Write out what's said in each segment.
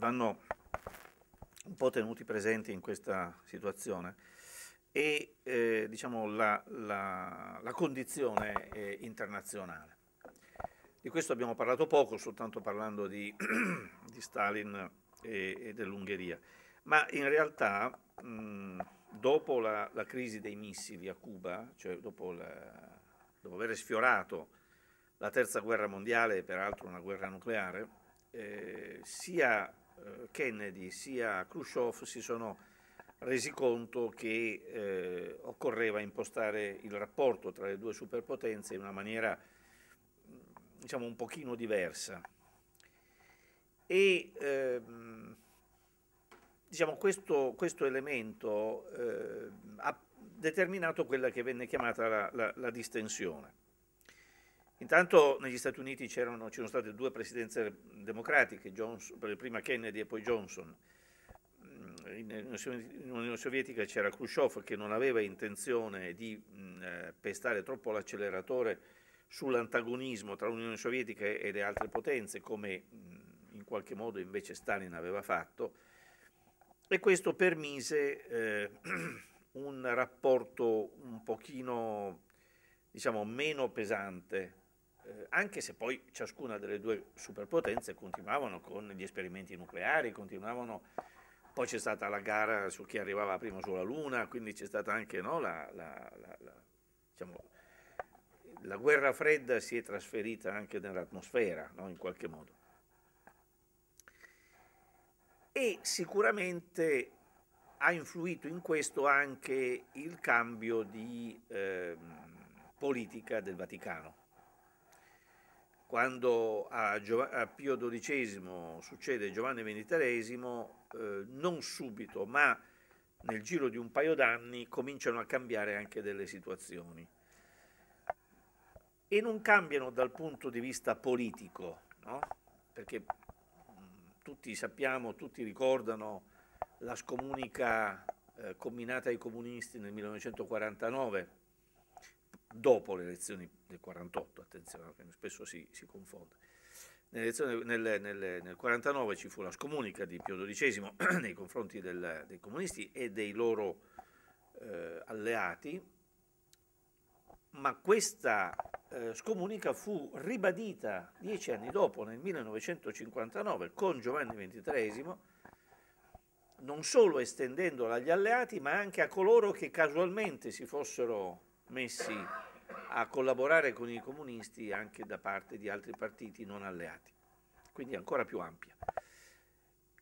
vanno un po' tenuti presenti in questa situazione e eh, diciamo, la, la, la, condizione eh, internazionale. Di questo abbiamo parlato poco, soltanto parlando di, di Stalin e, e dell'Ungheria, ma in realtà mh, dopo la, la, crisi dei missili a Cuba, cioè dopo, dopo aver sfiorato la terza guerra mondiale, peraltro una guerra nucleare, eh, sia Kennedy sia Khrushchev si sono resi conto che eh, occorreva impostare il rapporto tra le due superpotenze in una maniera diciamo un pochino diversa. E ehm, diciamo, questo, questo elemento eh, ha determinato quella che venne chiamata la, la, la distensione. Intanto negli Stati Uniti c'erano, c'erano state due presidenze democratiche, Johnson, prima Kennedy e poi Johnson. Mm, Nell'Unione Sovietica c'era Khrushchev che non aveva intenzione di mm, eh, pestare troppo l'acceleratore sull'antagonismo tra l'Unione Sovietica e le altre potenze, come mm, in qualche modo invece Stalin aveva fatto, e questo permise eh, un rapporto un pochino diciamo, meno pesante eh, anche se poi ciascuna delle due superpotenze continuavano con gli esperimenti nucleari, continuavano, poi c'è stata la gara su chi arrivava prima sulla Luna, quindi c'è stata anche no, la, la, la, diciamo, la, guerra fredda si è trasferita anche nell'atmosfera, no, in qualche modo. E sicuramente ha influito in questo anche il cambio di eh, politica del Vaticano quando a, Giov- a Pio XII succede Giovanni XXIII, eh, non subito, ma nel giro di un paio d'anni cominciano a cambiare anche delle situazioni. E non cambiano dal punto di vista politico, no? perché mh, mm, tutti sappiamo, tutti ricordano la scomunica eh, combinata ai comunisti nel 1949 dopo le elezioni del 48, attenzione, perché spesso si, si confonde. Nel, nel, nel, 49 ci fu la scomunica di Pio XII nei confronti del, dei comunisti e dei loro eh, alleati, ma questa eh, scomunica fu ribadita dieci anni dopo, nel 1959, con Giovanni XXIII, non solo estendendola agli alleati, ma anche a coloro che casualmente si fossero messi a collaborare con i comunisti anche da parte di altri partiti non alleati, quindi ancora più ampia.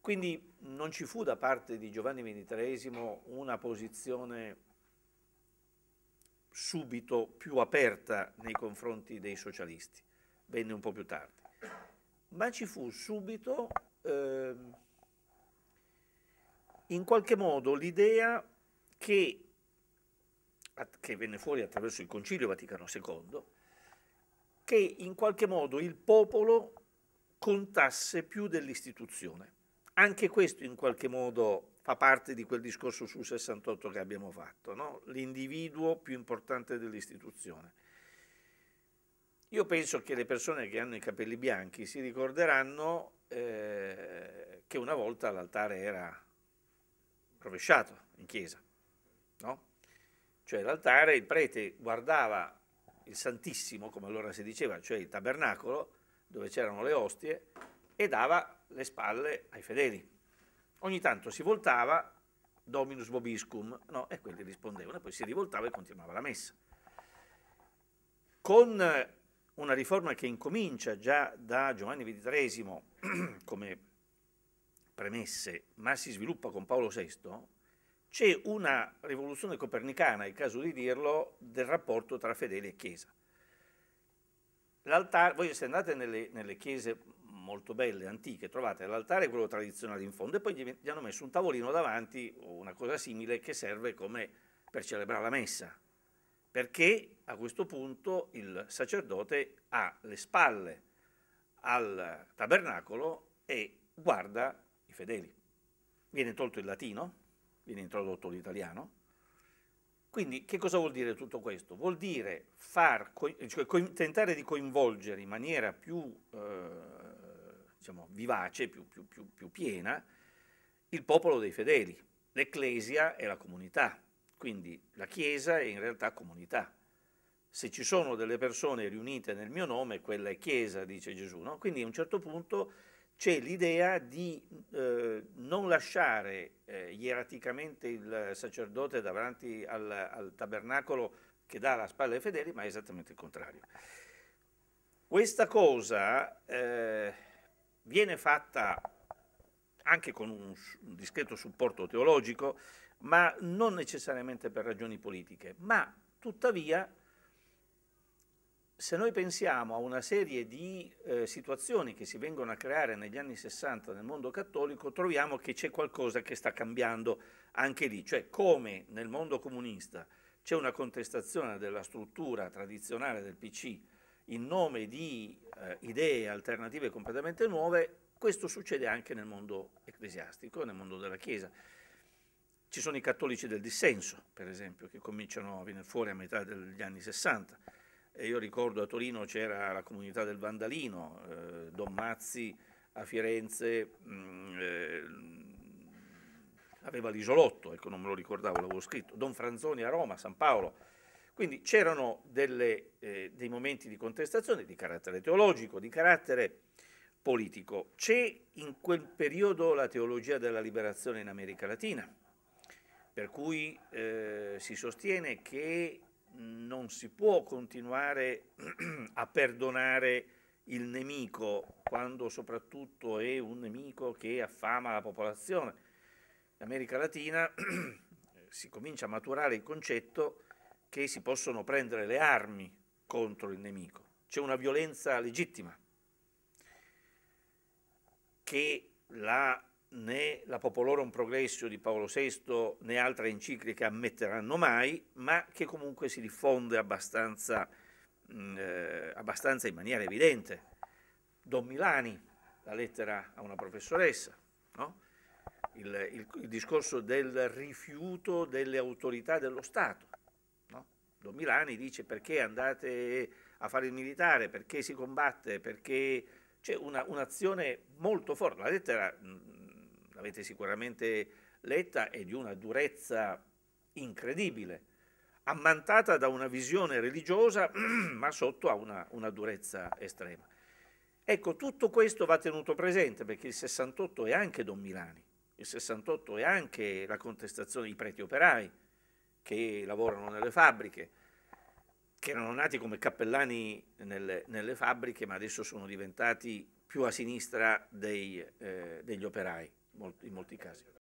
Quindi non ci fu da parte di Giovanni XXIII una posizione subito più aperta nei confronti dei socialisti, venne un po' più tardi, ma ci fu subito eh, in qualche modo l'idea che che venne fuori attraverso il Concilio Vaticano II, che in qualche modo il popolo contasse più dell'istituzione. Anche questo in qualche modo fa parte di quel discorso sul 68 che abbiamo fatto, no? l'individuo più importante dell'istituzione. Io penso che le persone che hanno i capelli bianchi si ricorderanno eh, che una volta l'altare era rovesciato in chiesa, no? Cioè l'altare, il prete guardava il Santissimo, come allora si diceva, cioè il tabernacolo, dove c'erano le ostie, e dava le spalle ai fedeli. Ogni tanto si voltava, Dominus Vobiscum, no, e quelli rispondevano, e poi si rivoltava e continuava la messa. Con una riforma che incomincia già da Giovanni XXIII come premesse, ma si sviluppa con Paolo VI, c'è una rivoluzione copernicana, è il caso di dirlo, del rapporto tra fedeli e chiesa. L'altare, voi se andate nelle, nelle, chiese molto belle, antiche, trovate l'altare quello tradizionale in fondo e poi gli, gli hanno messo un tavolino davanti o una cosa simile che serve come per celebrare la messa, perché a questo punto il sacerdote ha le spalle al tabernacolo e guarda i fedeli. Viene tolto il latino, viene introdotto l'italiano. Quindi che cosa vuol dire tutto questo? Vuol dire far, cioè, tentare di coinvolgere in maniera più eh, diciamo, vivace, più, più, più, più piena, il popolo dei fedeli. L'ecclesia è la comunità, quindi la Chiesa è in realtà comunità. Se ci sono delle persone riunite nel mio nome, quella è Chiesa, dice Gesù. No? Quindi a un certo punto c'è l'idea di eh, non lasciare eh, ieraticamente il sacerdote davanti al, al, tabernacolo che dà la spalla ai fedeli, ma è esattamente il contrario. Questa cosa eh, viene fatta anche con un, un discreto supporto teologico, ma non necessariamente per ragioni politiche, ma tuttavia se noi pensiamo a una serie di eh, situazioni che si vengono a creare negli anni 60 nel mondo cattolico, troviamo che c'è qualcosa che sta cambiando anche lì, cioè come nel mondo comunista c'è una contestazione della struttura tradizionale del PC in nome di eh, idee alternative completamente nuove, questo succede anche nel mondo ecclesiastico, nel mondo della Chiesa. Ci sono i cattolici del dissenso, per esempio, che cominciano a venire fuori a metà degli anni 60 io ricordo a Torino c'era la comunità del Vandalino, eh, Don Mazzi a Firenze mh, mm, eh, aveva l'isolotto, ecco non me lo ricordavo, l'avevo scritto, Don Franzoni a Roma, San Paolo. Quindi c'erano eh, dei momenti di contestazione di carattere teologico, di carattere politico. C'è in quel periodo la teologia della liberazione in America Latina, per cui eh, si sostiene che non si può continuare a perdonare il nemico quando soprattutto è un nemico che affama la popolazione. In America Latina si comincia a maturare il concetto che si possono prendere le armi contro il nemico. C'è una violenza legittima che la né la Popolorum Progressio di Paolo VI né altre encicliche ammetteranno mai, ma che comunque si diffonde abbastanza, mm, eh, abbastanza in maniera evidente. Don Milani, la lettera a una professoressa, no? il, il, il, discorso del rifiuto delle autorità dello Stato. No? Don Milani dice perché andate a fare il militare, perché si combatte, perché c'è una, un'azione molto forte. La lettera mm, l'avete sicuramente letta, è di una durezza incredibile, ammantata da una visione religiosa, ma sotto a una, una durezza estrema. Ecco, tutto questo va tenuto presente perché il 68 è anche Don Milani, il 68 è anche la contestazione dei preti operai che lavorano nelle fabbriche, che erano nati come cappellani nelle, nelle fabbriche, ma adesso sono diventati più a sinistra dei, eh, degli operai. molt, in molti casi.